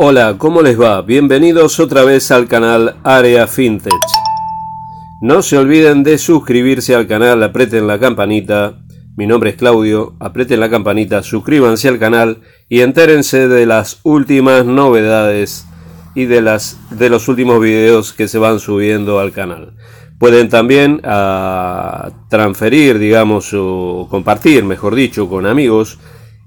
Hola, ¿cómo les va? Bienvenidos otra vez al canal Área Fintech. No se olviden de suscribirse al canal, aprieten la campanita. Mi nombre es Claudio, aprieten la campanita, suscríbanse al canal y entérense de las últimas novedades y de, las, de los últimos videos que se van subiendo al canal. Pueden también a, ah, transferir, digamos, o compartir, mejor dicho, con amigos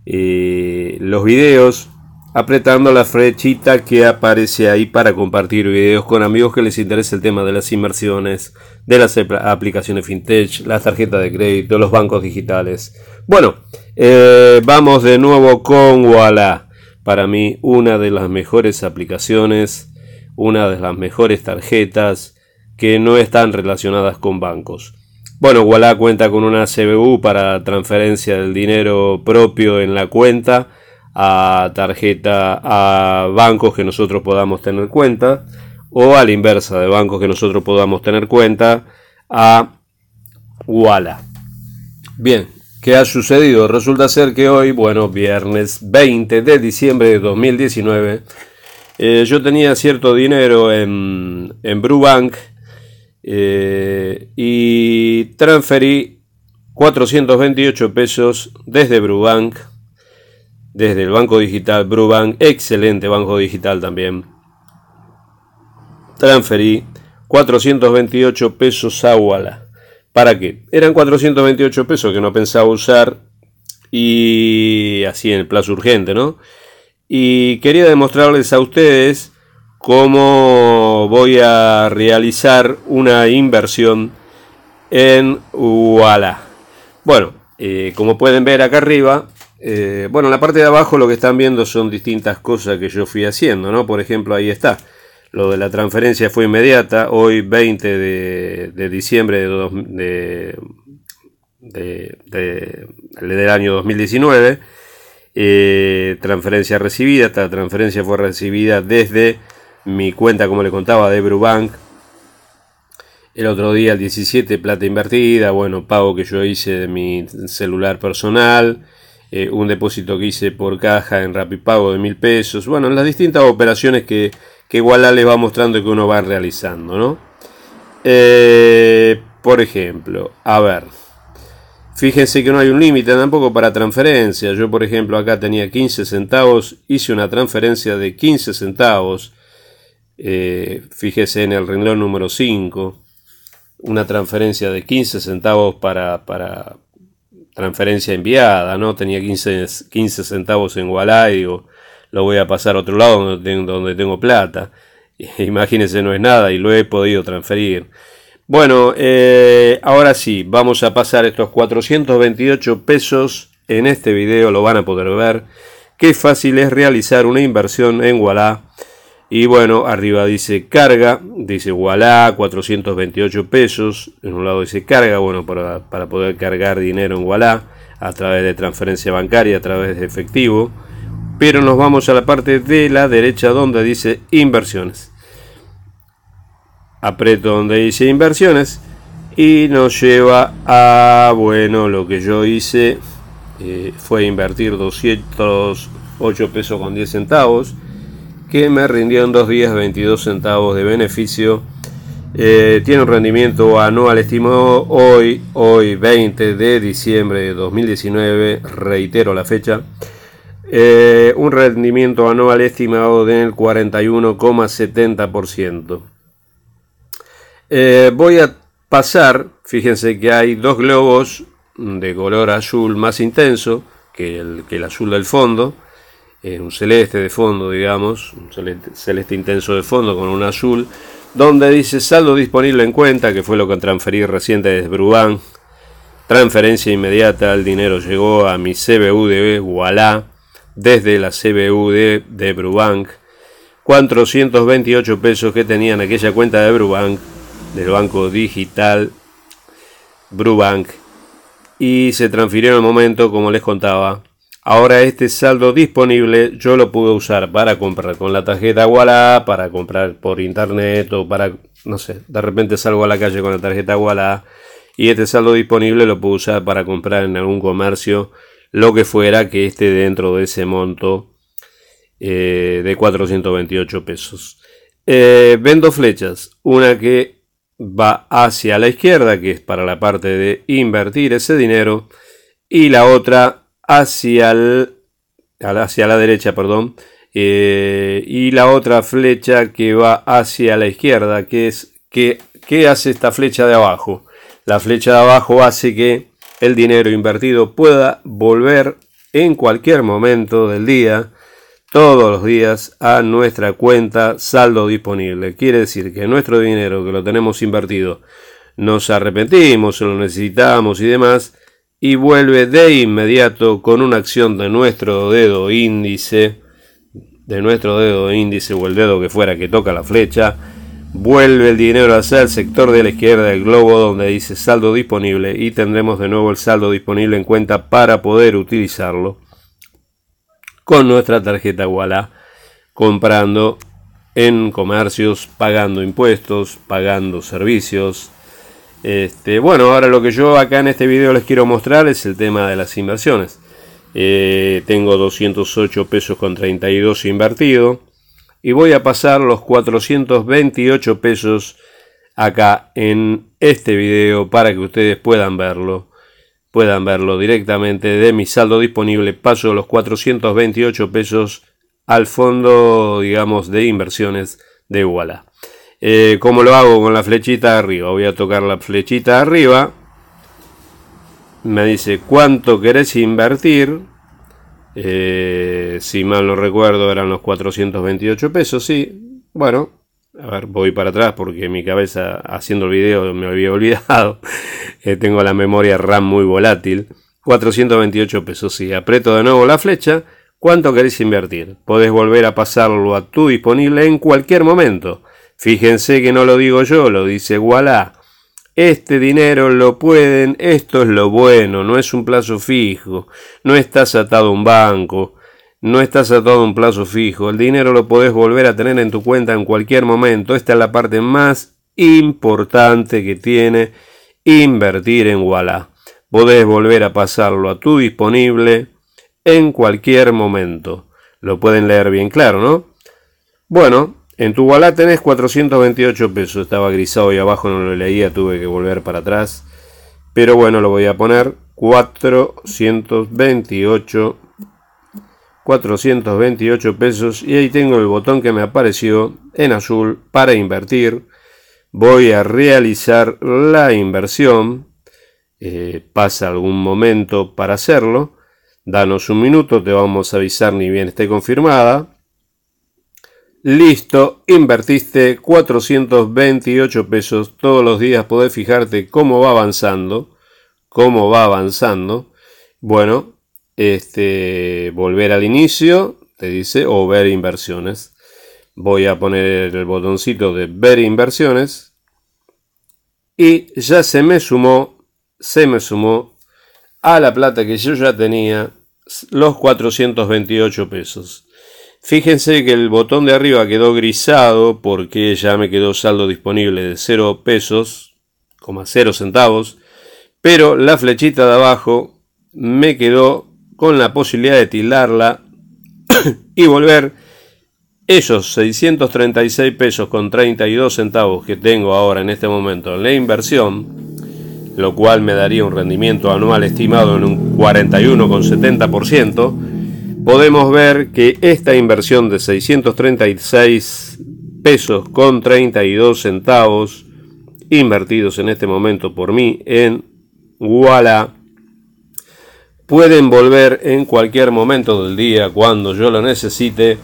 eh, los videos apretando la flechita que aparece ahí para compartir videos con amigos que les interese el tema de las inversiones, de las aplicaciones fintech, las tarjetas de crédito, los bancos digitales. Bueno, eh, vamos de nuevo con Walla. Para mí, una de las mejores aplicaciones, una de las mejores tarjetas que no están relacionadas con bancos. Bueno, Walla cuenta con una CBU para transferencia del dinero propio en la cuenta a tarjeta a bancos que nosotros podamos tener cuenta o a la inversa de bancos que nosotros podamos tener cuenta a Walla. Bien, ¿qué ha sucedido? Resulta ser que hoy, bueno, viernes 20 de diciembre de 2019, eh, yo tenía cierto dinero en, en Brubank eh, y transferí 428 pesos desde Brubank desde el Banco Digital Brubank, excelente banco digital también. Transferí 428 pesos a Wala ¿Para qué? Eran 428 pesos que no pensaba usar y así en el plazo urgente, ¿no? Y quería demostrarles a ustedes cómo voy a realizar una inversión en Walla. Bueno, eh, como pueden ver acá arriba, eh, bueno, en la parte de abajo lo que están viendo son distintas cosas que yo fui haciendo, ¿no? Por ejemplo, ahí está. Lo de la transferencia fue inmediata, hoy 20 de, diciembre de, del año 2019. Eh, transferencia recibida, esta transferencia fue recibida desde mi cuenta, como le contaba, de Brubank. El otro día, el 17, plata invertida, bueno, pago que yo hice de mi celular personal. Eh, un depósito que hice por caja en Pago de mil pesos, bueno, las distintas operaciones que, que le les va mostrando que uno va realizando, ¿no? Eh, por ejemplo, a ver, fíjense que no hay un límite tampoco para transferencias, yo por ejemplo acá tenía 15 centavos, hice una transferencia de 15 centavos, eh, fíjese en el renglón número 5, una transferencia de 15 centavos para, transferencia enviada, ¿no? Tenía 15, 15 centavos en Walla. y digo, lo voy a pasar a otro lado donde tengo, plata. Imagínense, no es nada y lo he podido transferir. Bueno, eh, ahora sí, vamos a pasar estos 428 pesos. En este vídeo lo van a poder ver. Qué fácil es realizar una inversión en Wallah y bueno, arriba dice carga, dice Wallah, 428 pesos. En un lado dice carga, bueno, para, poder cargar dinero en Wallah a través de transferencia bancaria, a través de efectivo. Pero nos vamos a la parte de la derecha donde dice inversiones. Aprieto donde dice inversiones y nos lleva a, bueno, lo que yo hice eh, fue invertir 208 pesos con 10 centavos que me rindieron dos días 22 centavos de beneficio. Eh, tiene un rendimiento anual estimado hoy, hoy 20 de diciembre de 2019, reitero la fecha, eh, un rendimiento anual estimado del 41,70%. Eh, voy a pasar, fíjense que hay dos globos de color azul más intenso que el, que el azul del fondo, eh, un celeste de fondo, digamos, un celeste, intenso de fondo con un azul, donde dice saldo disponible en cuenta, que fue lo que transferí reciente desde Brubank. Transferencia inmediata, el dinero llegó a mi CBU de desde la CBU de, Brubank. 428 pesos que tenía en aquella cuenta de Brubank, del banco digital Brubank. Y se transfirió en el momento, como les contaba, Ahora este saldo disponible yo lo puedo usar para comprar con la tarjeta Walla, para comprar por internet o para, no sé, de repente salgo a la calle con la tarjeta Walla y este saldo disponible lo puedo usar para comprar en algún comercio lo que fuera que esté dentro de ese monto eh, de 428 pesos. Eh, vendo flechas, una que va hacia la izquierda, que es para la parte de invertir ese dinero, y la otra hacia, la derecha, perdón, eh, y la otra flecha que va hacia la izquierda, que es que, ¿qué hace esta flecha de abajo? La flecha de abajo hace que el dinero invertido pueda volver en cualquier momento del día, todos los días, a nuestra cuenta saldo disponible. Quiere decir que nuestro dinero que lo tenemos invertido, nos arrepentimos lo necesitamos y demás, y vuelve de inmediato con una acción de nuestro dedo índice, de nuestro dedo índice o el dedo que fuera que toca la flecha, vuelve el dinero hacia el sector de la izquierda del globo donde dice saldo disponible y tendremos de nuevo el saldo disponible en cuenta para poder utilizarlo con nuestra tarjeta Walla, comprando en comercios, pagando impuestos, pagando servicios, este, bueno, ahora lo que yo acá en este video les quiero mostrar es el tema de las inversiones. Eh, tengo 208 pesos con 32 invertido y voy a pasar los 428 pesos acá en este video para que ustedes puedan verlo. Puedan verlo directamente de mi saldo disponible. Paso los 428 pesos al fondo, digamos, de inversiones de Walla. Eh, ¿Cómo lo hago con la flechita arriba? Voy a tocar la flechita arriba. Me dice cuánto querés invertir. Eh, si mal no recuerdo, eran los 428 pesos. Sí, bueno, a ver, voy para atrás porque mi cabeza haciendo el video me había olvidado. Eh, tengo la memoria RAM muy volátil. 428 pesos. sí. aprieto de nuevo la flecha, ¿cuánto querés invertir? Podés volver a pasarlo a tu disponible en cualquier momento. Fíjense que no lo digo yo, lo dice Gualá. Este dinero lo pueden, esto es lo bueno, no es un plazo fijo, no estás atado a un banco, no estás atado a un plazo fijo, el dinero lo podés volver a tener en tu cuenta en cualquier momento, esta es la parte más importante que tiene invertir en Walla. Podés volver a pasarlo a tu disponible en cualquier momento. Lo pueden leer bien claro, ¿no? Bueno, en tu walá tenés 428 pesos. Estaba grisado y abajo, no lo leía, tuve que volver para atrás. Pero bueno, lo voy a poner. 428 428 pesos y ahí tengo el botón que me apareció en azul para invertir. Voy a realizar la inversión. Eh, pasa algún momento para hacerlo. Danos un minuto, te vamos a avisar ni bien esté confirmada. Listo, invertiste 428 pesos todos los días, podés fijarte cómo va avanzando, cómo va avanzando. Bueno, este, volver al inicio, te dice, o ver inversiones. Voy a poner el botoncito de ver inversiones. Y ya se me sumó, se me sumó a la plata que yo ya tenía, los 428 pesos. Fíjense que el botón de arriba quedó grisado porque ya me quedó saldo disponible de 0 pesos, 0 centavos, pero la flechita de abajo me quedó con la posibilidad de tildarla y volver esos 636 pesos con 32 centavos que tengo ahora en este momento en la inversión, lo cual me daría un rendimiento anual estimado en un 41,70%, podemos ver que esta inversión de 636 pesos con 32 centavos invertidos en este momento por mí en Walla pueden volver en cualquier momento del día cuando yo lo necesite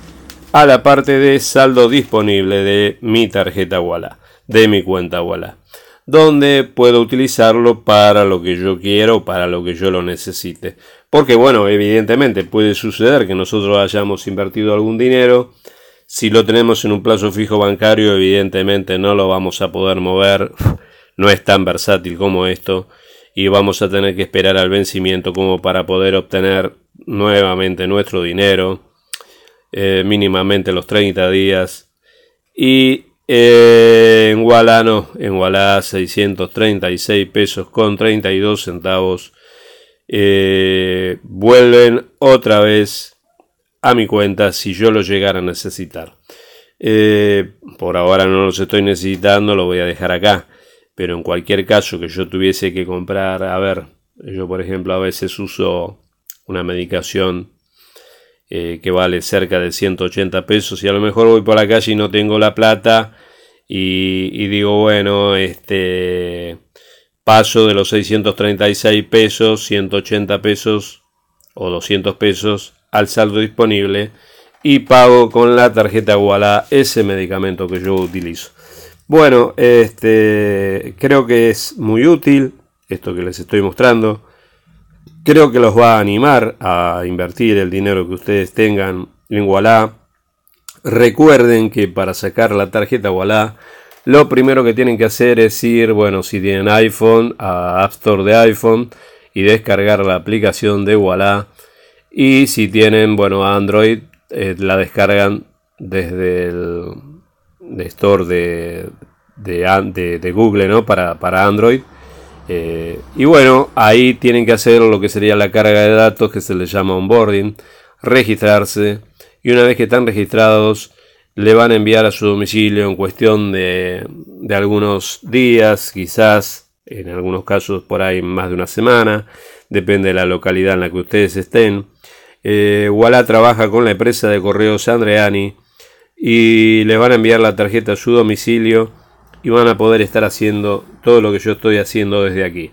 a la parte de saldo disponible de mi tarjeta Walla, de mi cuenta Walla, donde puedo utilizarlo para lo que yo quiero, para lo que yo lo necesite. Porque bueno, evidentemente puede suceder que nosotros hayamos invertido algún dinero. Si lo tenemos en un plazo fijo bancario, evidentemente no lo vamos a poder mover. No es tan versátil como esto. Y vamos a tener que esperar al vencimiento como para poder obtener nuevamente nuestro dinero. Eh, mínimamente los 30 días. Y eh, en Walla no, en Walla 636 pesos con 32 centavos eh, vuelven otra vez a mi cuenta si yo lo llegara a necesitar. Eh, por ahora no los estoy necesitando, lo voy a dejar acá. Pero en cualquier caso que yo tuviese que comprar, a ver, yo por ejemplo a veces uso una medicación eh, que vale cerca de 180 pesos y a lo mejor voy por la calle y no tengo la plata y digo, bueno, este paso de los 636 pesos, 180 pesos o 200 pesos al saldo disponible y pago con la tarjeta Walla ese medicamento que yo utilizo. Bueno, este, creo que es muy útil esto que les estoy mostrando. Creo que los va a animar a invertir el dinero que ustedes tengan en Gualá. Recuerden que para sacar la tarjeta Walla lo primero que tienen que hacer es ir, bueno, si tienen iPhone, a App Store de iPhone y descargar la aplicación de Walla. Y si tienen, bueno, Android, eh, la descargan desde el Store de, Google, ¿no? Para, para Android. Eh, y bueno, ahí tienen que hacer lo que sería la carga de datos que se les llama onboarding, registrarse. Y una vez que están registrados, le van a enviar a su domicilio en cuestión de, algunos días, quizás en algunos casos por ahí más de una semana, depende de la localidad en la que ustedes estén. Eh, trabaja con la empresa de correos Andreani y le van a enviar la tarjeta a su domicilio y van a poder estar haciendo todo lo que yo estoy haciendo desde aquí.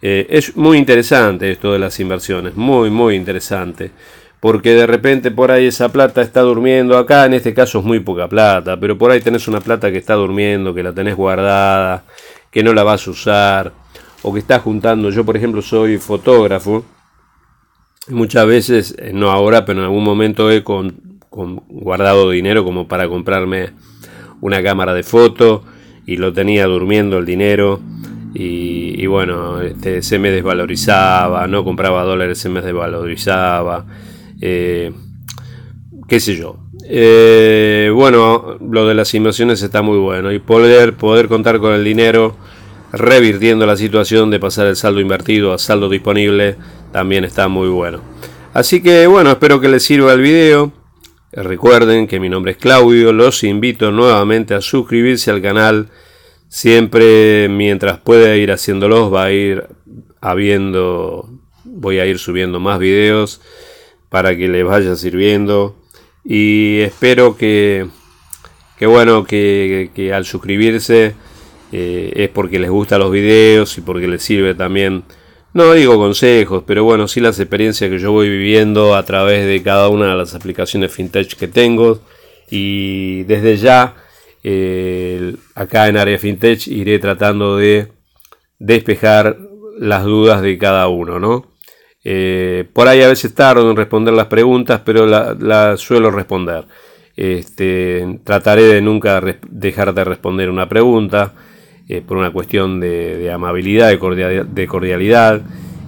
Eh, es muy interesante esto de las inversiones, muy, muy interesante porque de repente por ahí esa plata está durmiendo acá, en este caso es muy poca plata, pero por ahí tenés una plata que está durmiendo, que la tenés guardada, que no la vas a usar, o que estás juntando, yo por ejemplo soy fotógrafo, muchas veces, eh, no ahora, pero en algún momento he con, guardado dinero como para comprarme una cámara de foto y lo tenía durmiendo el dinero. Y, bueno, este, se me desvalorizaba, no compraba dólares, se me desvalorizaba, eh, qué sé yo. Eh, bueno, lo de las inversiones está muy bueno. Y poder, poder contar con el dinero, revirtiendo la situación de pasar el saldo invertido a saldo disponible, también está muy bueno. Así que bueno, espero que les sirva el video. Recuerden que mi nombre es Claudio, los invito nuevamente a suscribirse al canal. Siempre mientras pueda ir haciéndolos, va a ir habiendo, voy a ir subiendo más videos para que les vaya sirviendo. Y espero que, que bueno, que, al suscribirse eh, es porque les gustan los videos y porque les sirve también, no digo consejos, pero bueno, si las experiencias que yo voy viviendo a través de cada una de las aplicaciones fintech que tengo. Y desde ya, eh, acá en Área Fintech iré tratando de despejar las dudas de cada uno, ¿no? Eh, por ahí a veces tardo en responder las preguntas, pero las la suelo responder. Este, trataré de nunca dejar de responder una pregunta eh, por una cuestión de, amabilidad, de, cordialidad.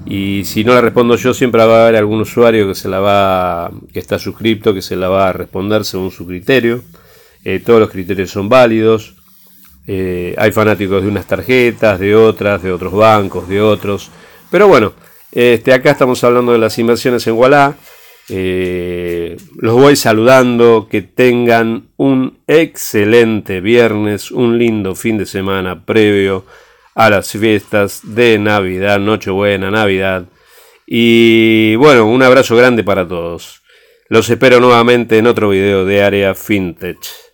Y si no la respondo yo, siempre va a haber algún usuario que se la va, que está suscripto, que se la va a responder según su criterio. Eh, todos los criterios son válidos. hay fanáticos de unas tarjetas, de otras, de otros bancos, de otros. Pero bueno, este, acá estamos hablando de las inversiones en Wallah. Eh, los voy saludando. Que tengan un excelente viernes, un lindo fin de semana previo a las fiestas de Navidad, Nochebuena, Navidad. Y bueno, un abrazo grande para todos. Los espero nuevamente en otro video de Área Fintech.